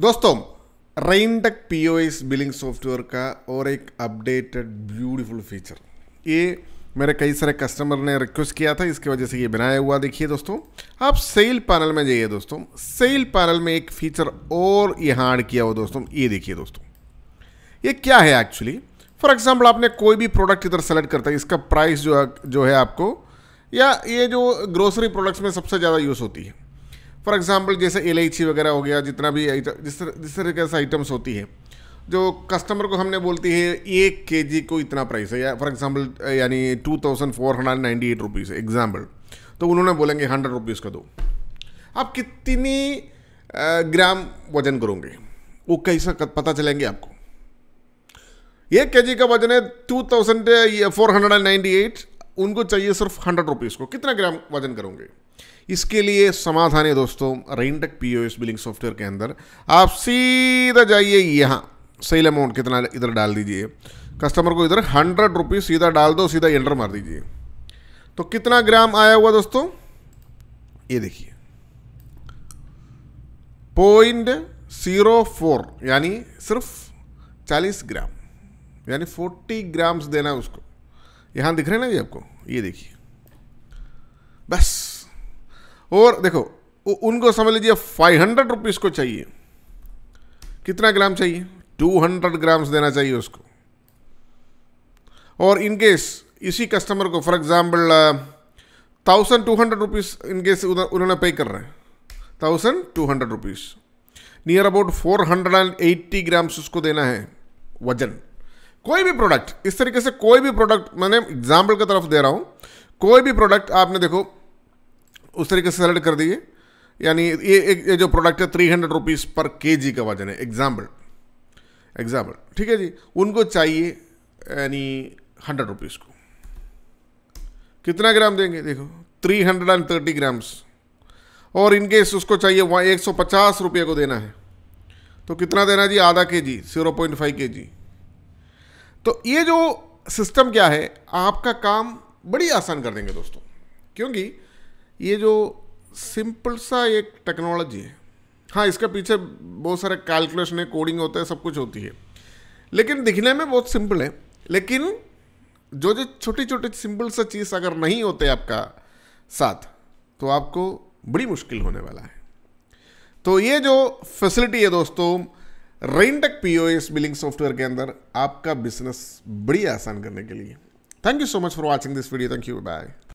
दोस्तों Raintech P O S billing software का और एक अपडेटेड ब्यूटीफुल फीचर ये मेरे कई सारे कस्टमर ने रिक्वेस्ट किया था इसकी वजह से ये बनाया हुआ देखिए दोस्तों आप सेल पैनल में जाइए दोस्तों सेल पैनल में एक फीचर और यहाँ ऐड किया हुआ दोस्तों ये देखिए दोस्तों ये क्या है एक्चुअली फॉर एग्जाम्पल आपने कोई भी प्रोडक्ट इधर सेलेक्ट करता है इसका प्राइस जो है जो है आपको या ये जो ग्रोसरी प्रोडक्ट्स में सबसे ज़्यादा यूज़ होती है फॉर एग्ज़ाम्पल जैसे इलायची वगैरह हो गया जितना भी जिस तरह जिस तरह से आइटम्स होती है जो कस्टमर को हमने बोलती है एक के जी को इतना प्राइस है या फॉर एग्ज़ाम्पल यानी two thousand four hundred ninety eight rupees example तो उन्होंने बोलेंगे हंड्रेड रुपीज़ का दो आप कितनी ग्राम वजन करोगे वो कैसा पता चलेंगे आपको एक के जी का वजन है two thousand four hundred and ninety eight उनको चाहिए सिर्फ हंड्रेड रुपीज़ को कितना ग्राम वजन करोगे इसके लिए समाधान है दोस्तों Raintech P O billing software के अंदर आप सीधा जाइए यहाँ सेल अमाउंट कितना इधर डाल दीजिए कस्टमर को इधर हंड्रेड रुपीज़ सीधा डाल दो सीधा एंटर मार दीजिए तो कितना ग्राम आया हुआ दोस्तों ये देखिए पॉइंट जीरो फोर यानी सिर्फ चालीस ग्राम यानी फोर्टी ग्राम्स देना है उसको यहां दिख रहे हैं ना ये आपको ये देखिए बस और देखो उनको समझ लीजिए फाइव हंड्रेड रुपीज़ को चाहिए कितना ग्राम चाहिए टू हंड्रेड ग्राम्स देना चाहिए उसको और इनकेस इसी कस्टमर को for example thousand two hundred rupees in case उन्होंने पे कर रहे हैं thousand two hundred rupees near about four hundred and eighty grams उसको देना है वजन कोई भी प्रोडक्ट इस तरीके से कोई भी प्रोडक्ट मैंने एग्जाम्पल की तरफ दे रहा हूँ कोई भी प्रोडक्ट आपने देखो उस तरीके से सेलेक्ट कर दिए यानी ये एक ये जो प्रोडक्ट है थ्री हंड्रेड रुपीज़ पर के जी का वजन है एग्जाम्पल एग्जाम्पल ठीक है जी उनको चाहिए यानी हंड्रेड रुपीज़ को कितना ग्राम देंगे देखो three hundred and thirty grams और इनकेस उसको चाहिए वहाँ एक सौ पचास रुपये को देना है तो कितना देना जी आधा के जी ज़ीरो पॉइंट फाइव के जी तो ये जो सिस्टम क्या है आपका काम बड़ी आसान कर देंगे दोस्तों क्योंकि ये जो सिंपल सा एक टेक्नोलॉजी है हाँ इसके पीछे बहुत सारे कैलकुलेशन है कोडिंग होता है सब कुछ होती है लेकिन दिखने में बहुत सिंपल है लेकिन जो जो छोटी छोटी सिंपल सा चीज़ अगर नहीं होते आपका साथ तो आपको बड़ी मुश्किल होने वाला है तो ये जो फैसिलिटी है दोस्तों रेनटेक पीओएस बिलिंग सॉफ्टवेयर के अंदर आपका बिजनेस बड़ी आसान करने के लिए thank you so much for watching this video thank you bye